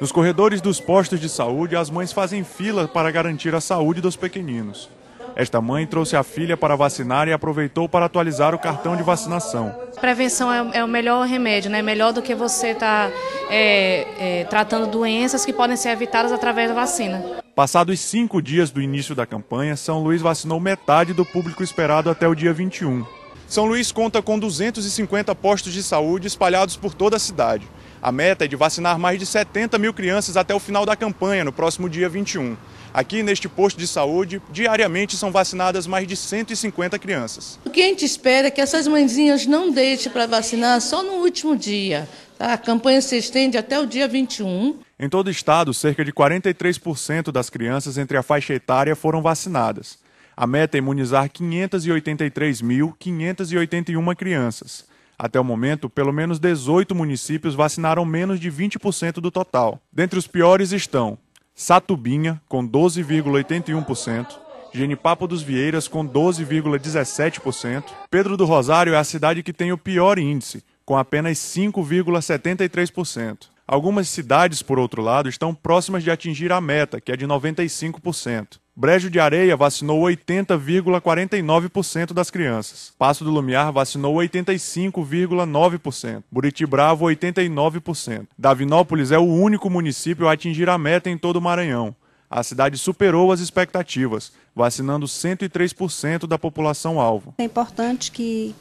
Nos corredores dos postos de saúde, as mães fazem fila para garantir a saúde dos pequeninos. Esta mãe trouxe a filha para vacinar e aproveitou para atualizar o cartão de vacinação. Prevenção é, o é melhor remédio, né? Melhor do que você estar tá, é, é, tratando doenças que podem ser evitadas através da vacina. Passados cinco dias do início da campanha, São Luís vacinou metade do público esperado até o dia 21. São Luís conta com 250 postos de saúde espalhados por toda a cidade. A meta é de vacinar mais de 70 mil crianças até o final da campanha, no próximo dia 21. Aqui neste posto de saúde, diariamente são vacinadas mais de 150 crianças. O que a gente espera é que essas mãezinhas não deixem para vacinar só no último dia. Tá? A campanha se estende até o dia 21. Em todo o estado, cerca de 43% das crianças entre a faixa etária foram vacinadas. A meta é imunizar 583.581 crianças. Até o momento, pelo menos 18 municípios vacinaram menos de 20% do total. Dentre os piores estão Satubinha, com 12,81%, Genipapo dos Vieiras, com 12,17%, Pedro do Rosário é a cidade que tem o pior índice, com apenas 5,73%. Algumas cidades, por outro lado, estão próximas de atingir a meta, que é de 95%. Brejo de Areia vacinou 80,49% das crianças. Passo do Lumiar vacinou 85,9%. Buriti Bravo, 89%. Davinópolis é o único município a atingir a meta em todo o Maranhão. A cidade superou as expectativas, vacinando 103% da população alvo. É importante que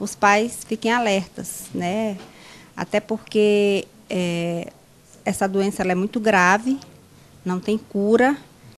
os pais fiquem alertas, né? Até porque é, essa doença é muito grave, não tem cura